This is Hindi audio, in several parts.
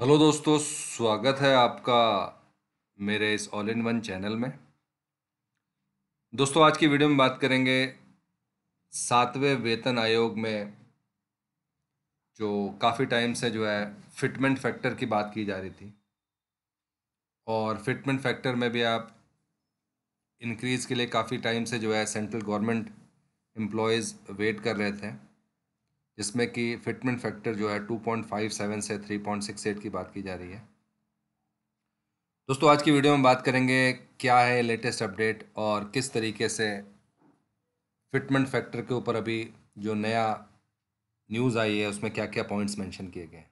हेलो दोस्तों स्वागत है आपका मेरे इस ऑल इन वन चैनल में दोस्तों आज की वीडियो में बात करेंगे सातवें वेतन आयोग में जो काफ़ी टाइम से जो है फिटमेंट फैक्टर की बात की जा रही थी और फिटमेंट फैक्टर में भी आप इंक्रीज़ के लिए काफ़ी टाइम से जो है सेंट्रल गवर्नमेंट एम्प्लॉयज़ वेट कर रहे थे जिसमें कि फिटमेंट फैक्टर जो है 2.57 से 3.68 की बात की जा रही है दोस्तों आज की वीडियो में बात करेंगे क्या है लेटेस्ट अपडेट और किस तरीके से फिटमेंट फैक्टर के ऊपर अभी जो नया न्यूज़ आई है उसमें क्या क्या पॉइंट्स मेंशन किए गए हैं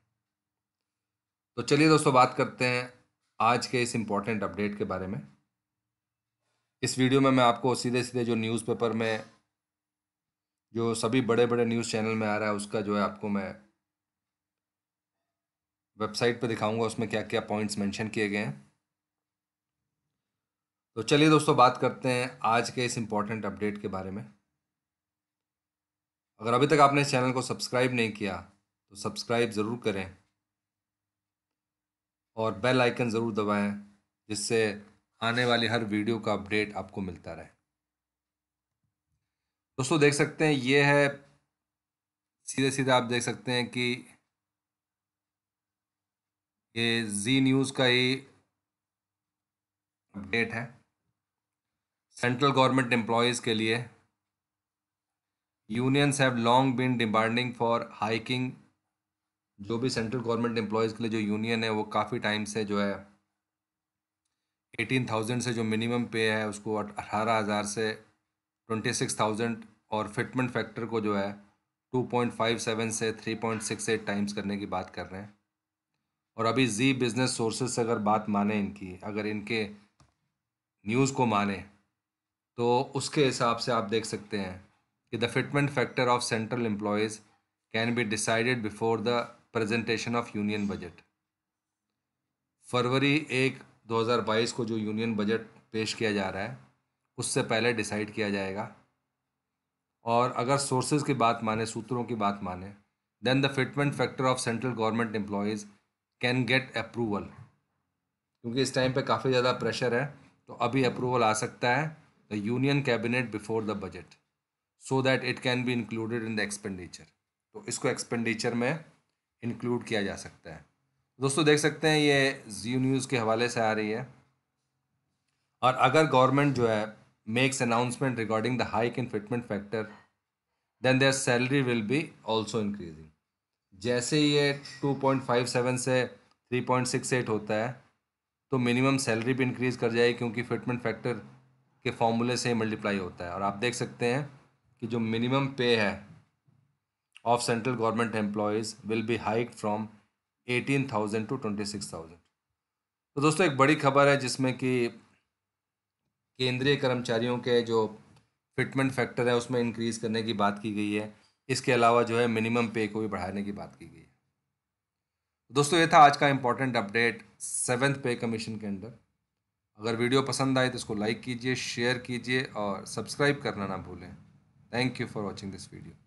तो चलिए दोस्तों बात करते हैं आज के इस इम्पॉर्टेंट अपडेट के बारे में इस वीडियो में मैं आपको सीधे सीधे जो न्यूज़पेपर में जो सभी बड़े बड़े न्यूज़ चैनल में आ रहा है उसका जो है आपको मैं वेबसाइट पे दिखाऊंगा उसमें क्या क्या पॉइंट्स मेंशन किए गए हैं तो चलिए दोस्तों बात करते हैं आज के इस इम्पॉर्टेंट अपडेट के बारे में अगर अभी तक आपने इस चैनल को सब्सक्राइब नहीं किया तो सब्सक्राइब ज़रूर करें और बेल आइकन ज़रूर दबाएं जिससे आने वाली हर वीडियो का अपडेट आपको मिलता रहे दोस्तों देख सकते हैं ये है सीधे सीधे आप देख सकते हैं कि ये जी न्यूज़ का ही अपडेट है सेंट्रल गवर्नमेंट एम्प्लॉयज़ के लिए unions have long been demanding for hiking जो भी सेंट्रल गवर्नमेंट एम्प्लॉयज़ के लिए जो यूनियन है वो काफ़ी टाइम से जो है एटीन थाउजेंड से जो मिनिमम पे है उसको अठारह हज़ार से ट्वेंटी सिक्स थाउजेंड और फिटमेंट फैक्टर को जो है टू पॉइंट फाइव सेवन से three point six eight times करने की बात कर रहे हैं और अभी जी बिज़नेस सोर्सेज से अगर बात माने इनकी अगर इनके न्यूज़ को माने तो उसके हिसाब से आप देख सकते हैं कि the fitment factor of central employees can be decided before the presentation of union budget फरवरी एक 2022 को जो यूनियन बजट पेश किया जा रहा है उससे पहले डिसाइड किया जाएगा और अगर सोर्सेज की बात माने सूत्रों की बात माने then the fitment factor of central government employees can get approval क्योंकि इस टाइम पे काफ़ी ज़्यादा प्रेशर है तो अभी अप्रूवल आ सकता है the union cabinet before the budget so that it can be included in the expenditure तो इसको एक्सपेंडिचर में इंक्लूड किया जा सकता है दोस्तों देख सकते हैं ये जी न्यूज़ के हवाले से आ रही है और अगर गवर्नमेंट जो है makes announcement regarding the hike in fitment factor then their salary will be also increasing जैसे ये 2.57 से 3.68 होता है तो मिनिमम सैलरी भी इंक्रीज़ कर जाएगी क्योंकि फिटमेंट फैक्टर के फॉर्मूले से मल्टीप्लाई होता है और आप देख सकते हैं कि जो मिनिमम पे है of central government employees will be hike from eighteen thousand to twenty six thousand तो दोस्तों एक बड़ी खबर है जिसमें कि केंद्रीय कर्मचारियों के जो फिटमेंट फैक्टर है उसमें इंक्रीज़ करने की बात की गई है इसके अलावा जो है मिनिमम पे को भी बढ़ाने की बात की गई है दोस्तों ये था आज का important update seventh pay commission के अंदर अगर वीडियो पसंद आए तो इसको लाइक कीजिए शेयर कीजिए और सब्सक्राइब करना ना भूलें thank you for watching this video